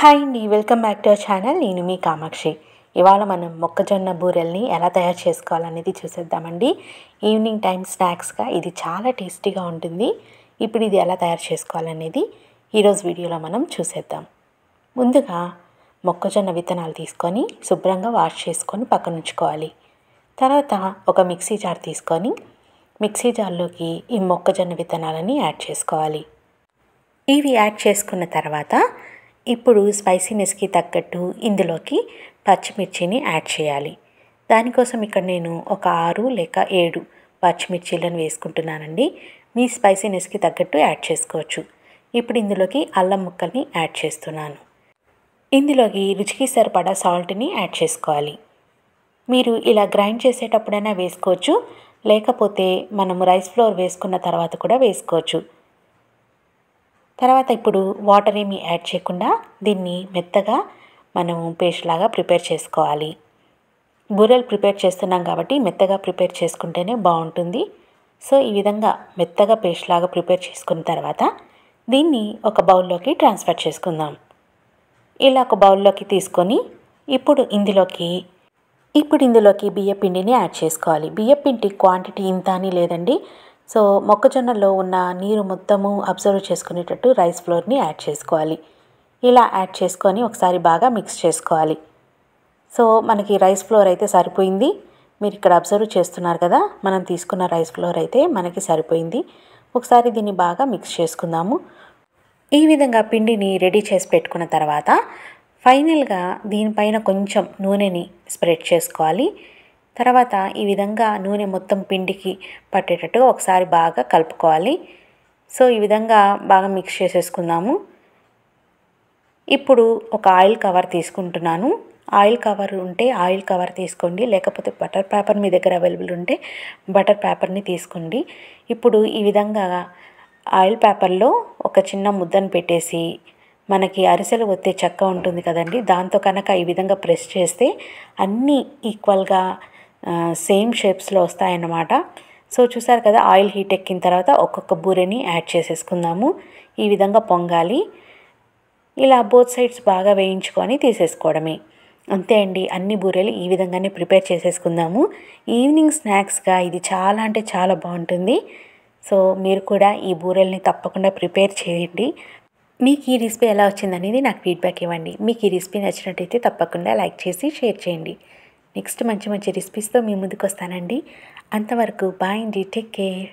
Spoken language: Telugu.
హాయ్ అండి welcome back to our channel నేను మీ కామాక్షి ఇవాళ మనం మొక్కజొన్న బూరెల్ని ఎలా తయారు చేసుకోవాలనేది చూసేద్దామండి ఈవినింగ్ టైం స్నాక్స్గా ఇది చాలా టేస్టీగా ఉంటుంది ఇప్పుడు ఇది ఎలా తయారు చేసుకోవాలనేది ఈరోజు వీడియోలో మనం చూసేద్దాం ముందుగా మొక్కజొన్న విత్తనాలు తీసుకొని శుభ్రంగా వాష్ చేసుకొని పక్కన ఉంచుకోవాలి తర్వాత ఒక మిక్సీ జార్ తీసుకొని మిక్సీ జార్లోకి ఈ మొక్కజొన్న విత్తనాలని యాడ్ చేసుకోవాలి ఇవి యాడ్ చేసుకున్న తర్వాత ఇప్పుడు స్పైసీనెస్కి తగ్గట్టు ఇందులోకి పచ్చిమిర్చిని యాడ్ చేయాలి దానికోసం ఇక్కడ నేను ఒక ఆరు లేక ఏడు పచ్చిమిర్చీలను వేసుకుంటున్నానండి మీ స్పైసీనెస్కి తగ్గట్టు యాడ్ చేసుకోవచ్చు ఇప్పుడు ఇందులోకి అల్లం ముక్కల్ని యాడ్ చేస్తున్నాను ఇందులోకి రుచికి సరిపడా సాల్ట్ని యాడ్ చేసుకోవాలి మీరు ఇలా గ్రైండ్ చేసేటప్పుడైనా వేసుకోవచ్చు లేకపోతే మనము రైస్ ఫ్లోర్ వేసుకున్న తర్వాత కూడా వేసుకోవచ్చు తర్వాత ఇప్పుడు వాటర్ ఏమి యాడ్ చేయకుండా దీన్ని మెత్తగా మనం పేస్ట్ లాగా ప్రిపేర్ చేసుకోవాలి బూరెలు ప్రిపేర్ చేస్తున్నాం కాబట్టి మెత్తగా ప్రిపేర్ చేసుకుంటేనే బాగుంటుంది సో ఈ విధంగా మెత్తగా పేస్ట్ లాగా ప్రిపేర్ చేసుకున్న తర్వాత దీన్ని ఒక బౌల్లోకి ట్రాన్స్ఫర్ చేసుకుందాం ఇలా ఒక బౌల్లోకి తీసుకొని ఇప్పుడు ఇందులోకి ఇప్పుడు ఇందులోకి బియ్యపిండిని యాడ్ చేసుకోవాలి బియ్యపిండి క్వాంటిటీ ఇంత అని లేదండి సో మొక్కజొన్నలో ఉన్న నీరు మొత్తము అబ్జర్వ్ చేసుకునేటట్టు రైస్ ఫ్లోర్ని యాడ్ చేసుకోవాలి ఇలా యాడ్ చేసుకొని ఒకసారి బాగా మిక్స్ చేసుకోవాలి సో మనకి రైస్ ఫ్లోర్ అయితే సరిపోయింది మీరు ఇక్కడ అబ్జర్వ్ చేస్తున్నారు కదా మనం తీసుకున్న రైస్ ఫ్లోర్ అయితే మనకి సరిపోయింది ఒకసారి దీన్ని బాగా మిక్స్ చేసుకుందాము ఈ విధంగా పిండిని రెడీ చేసి పెట్టుకున్న తర్వాత ఫైనల్గా దీనిపైన కొంచెం నూనెని స్ప్రెడ్ చేసుకోవాలి తర్వాత ఈ విధంగా నూనె మొత్తం పిండికి పట్టేటట్టుగా ఒకసారి బాగా కలుపుకోవాలి సో ఈ విధంగా బాగా మిక్స్ చేసేసుకుందాము ఇప్పుడు ఒక ఆయిల్ కవర్ తీసుకుంటున్నాను ఆయిల్ కవర్ ఉంటే ఆయిల్ కవర్ తీసుకోండి లేకపోతే బటర్ పేపర్ మీ దగ్గర అవైలబుల్ ఉంటే బటర్ పేపర్ని తీసుకోండి ఇప్పుడు ఈ విధంగా ఆయిల్ పేపర్లో ఒక చిన్న ముద్దను పెట్టేసి మనకి అరిసెలు ఒత్తే చెక్క ఉంటుంది కదండి దాంతో కనుక ఈ విధంగా ప్రెస్ చేస్తే అన్నీ ఈక్వల్గా సేమ్ షేప్స్లో వస్తాయన్నమాట సో చూసారు కదా ఆయిల్ హీట్ ఎక్కిన తర్వాత ఒక్కొక్క బూరెని యాడ్ చేసేసుకుందాము ఈ విధంగా పొంగాలి ఇలా బోత్ సైడ్స్ బాగా వేయించుకొని తీసేసుకోవడమే అంతే అండి అన్ని బూరెలు ఈ విధంగానే ప్రిపేర్ చేసేసుకుందాము ఈవినింగ్ స్నాక్స్గా ఇది చాలా అంటే చాలా బాగుంటుంది సో మీరు కూడా ఈ బూరెల్ని తప్పకుండా ప్రిపేర్ చేయండి మీకు ఈ రెసిపీ ఎలా వచ్చిందనేది నాకు ఫీడ్బ్యాక్ ఇవ్వండి మీకు ఈ రెసిపీ నచ్చినట్టయితే తప్పకుండా లైక్ చేసి షేర్ చేయండి నెక్స్ట్ మంచి మంచి రెసిపీస్తో మీ ముందుకు వస్తానండి అంతవరకు బాయ్ అండి టేక్ కేర్